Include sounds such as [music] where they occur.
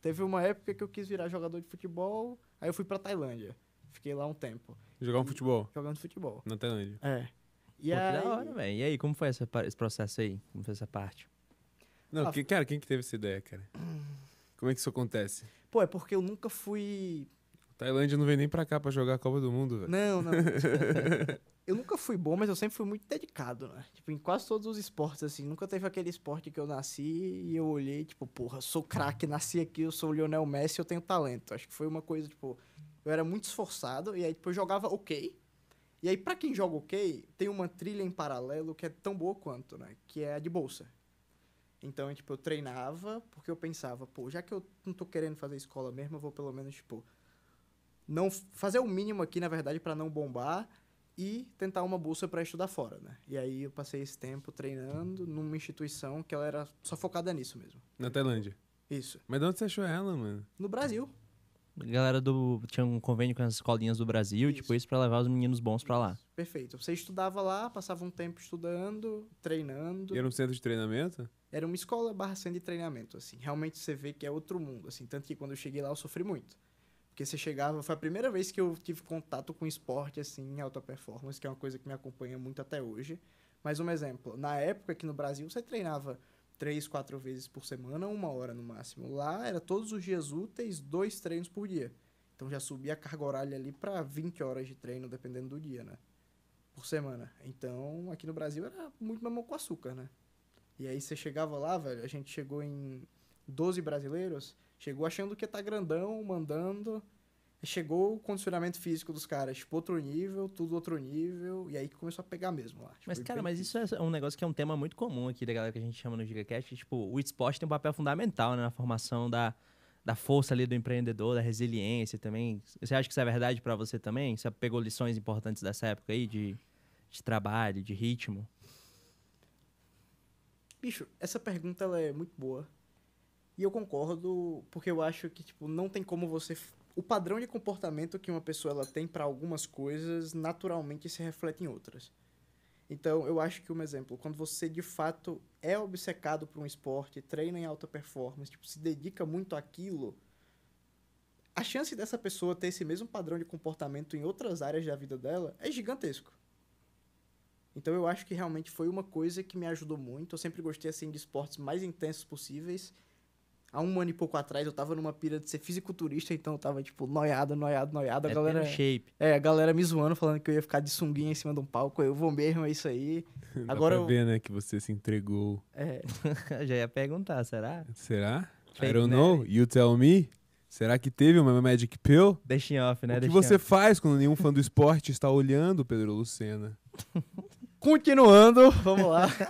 Teve uma época que eu quis virar jogador de futebol, aí eu fui pra Tailândia. Fiquei lá um tempo. Jogar um futebol? Jogando futebol. Na Tailândia. É. E Pô, aí... Que da hora, velho. E aí, como foi essa, esse processo aí? Como foi essa parte? Não, ah, que, cara, quem que teve essa ideia, cara? Como é que isso acontece? Pô, é porque eu nunca fui Tailândia não vem nem pra cá pra jogar a Copa do Mundo, velho. Não, não. [laughs] eu nunca fui bom, mas eu sempre fui muito dedicado, né? Tipo, em quase todos os esportes, assim. Nunca teve aquele esporte que eu nasci e eu olhei, tipo, porra, sou craque, nasci aqui, eu sou o Lionel Messi, eu tenho talento. Acho que foi uma coisa, tipo, eu era muito esforçado e aí, tipo, eu jogava ok. E aí, pra quem joga ok, tem uma trilha em paralelo que é tão boa quanto, né? Que é a de bolsa. Então, tipo, eu treinava porque eu pensava, pô, já que eu não tô querendo fazer escola mesmo, eu vou pelo menos, tipo não fazer o mínimo aqui, na verdade, para não bombar e tentar uma bolsa para estudar fora, né? E aí eu passei esse tempo treinando numa instituição que ela era só focada nisso mesmo. Na Tailândia. Isso. Mas de onde você achou ela, mano? No Brasil. A galera do tinha um convênio com as escolinhas do Brasil, isso. tipo isso para levar os meninos bons para lá. Perfeito. Você estudava lá, passava um tempo estudando, treinando. E era um centro de treinamento? Era uma escola barra centro de treinamento, assim. Realmente você vê que é outro mundo, assim. Tanto que quando eu cheguei lá eu sofri muito porque você chegava, foi a primeira vez que eu tive contato com esporte assim, em alta performance, que é uma coisa que me acompanha muito até hoje. Mas um exemplo, na época aqui no Brasil você treinava três, quatro vezes por semana, uma hora no máximo. Lá era todos os dias úteis, dois treinos por dia. Então já subia a carga horária ali para 20 horas de treino, dependendo do dia, né? Por semana. Então aqui no Brasil era muito mamão com açúcar, né? E aí você chegava lá, velho, a gente chegou em 12 brasileiros, Chegou achando que tá grandão, mandando. Chegou o condicionamento físico dos caras, tipo, outro nível, tudo outro nível, e aí que começou a pegar mesmo lá. mas, cara, mas isso é um negócio que é um tema muito comum aqui da galera que a gente chama no GigaCast, que, tipo, o esporte tem um papel fundamental né, na formação da, da força ali do empreendedor, da resiliência também. Você acha que isso é verdade para você também? Você pegou lições importantes dessa época aí, de, de trabalho, de ritmo? Bicho, essa pergunta ela é muito boa. E eu concordo, porque eu acho que, tipo, não tem como você. O padrão de comportamento que uma pessoa ela tem para algumas coisas naturalmente se reflete em outras. Então, eu acho que um exemplo, quando você de fato é obcecado por um esporte, treina em alta performance, tipo, se dedica muito àquilo, a chance dessa pessoa ter esse mesmo padrão de comportamento em outras áreas da vida dela é gigantesco. Então, eu acho que realmente foi uma coisa que me ajudou muito. Eu sempre gostei assim de esportes mais intensos possíveis há um ano e pouco atrás eu tava numa pira de ser fisiculturista, então eu tava, tipo, noiado, noiado, noiado. A é galera. Shape. É, a galera me zoando, falando que eu ia ficar de sunguinha em cima de um palco. Eu vou mesmo, é isso aí. [laughs] Dá Agora. Pra eu... ver, né, que você se entregou. É. [laughs] Já ia perguntar, será? Será? Fake I don't know. You tell me? Será que teve uma Magic Pill? Deixa off, né? O que Deixa você off. faz quando nenhum fã do esporte está olhando, Pedro Lucena? [laughs] Continuando, vamos lá.